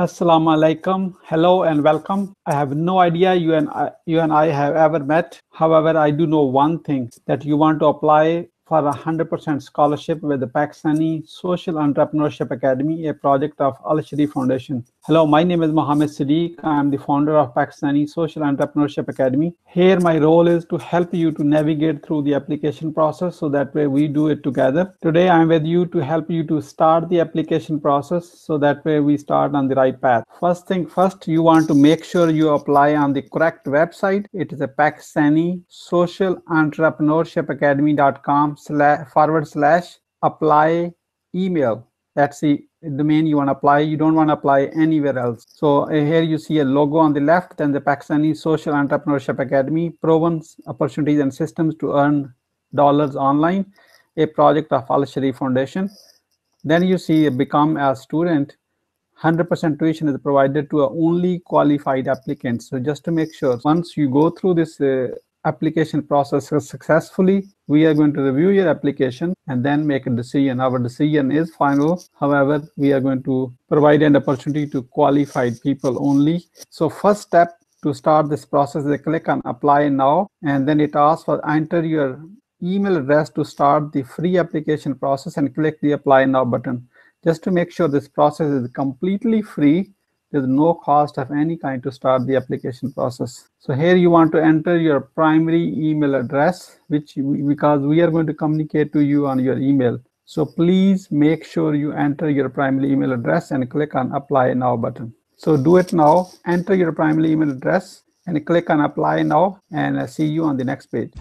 Assalamu alaikum. Hello and welcome. I have no idea you and I, you and I have ever met. However, I do know one thing that you want to apply for a 100% scholarship with the Pakistani Social Entrepreneurship Academy, a project of Al Shari Foundation. Hello, my name is Mohammed Sadiq. I'm the founder of Pakistani Social Entrepreneurship Academy. Here, my role is to help you to navigate through the application process so that way we do it together. Today, I'm with you to help you to start the application process so that way we start on the right path. First thing first, you want to make sure you apply on the correct website. It is a Pakistani Social Entrepreneurship Academy.com forward slash apply email that's the domain you want to apply you don't want to apply anywhere else so uh, here you see a logo on the left then the pakistani social entrepreneurship academy proven opportunities and systems to earn dollars online a project of al sharif foundation then you see become a student 100% tuition is provided to only qualified applicants so just to make sure once you go through this uh, application process successfully, we are going to review your application and then make a decision. Our decision is final. However, we are going to provide an opportunity to qualified people only. So first step to start this process, they click on apply now, and then it asks for enter your email address to start the free application process and click the apply now button. Just to make sure this process is completely free, there's no cost of any kind to start the application process. So here you want to enter your primary email address, which because we are going to communicate to you on your email. So please make sure you enter your primary email address and click on apply now button. So do it now, enter your primary email address and click on apply now and I'll see you on the next page.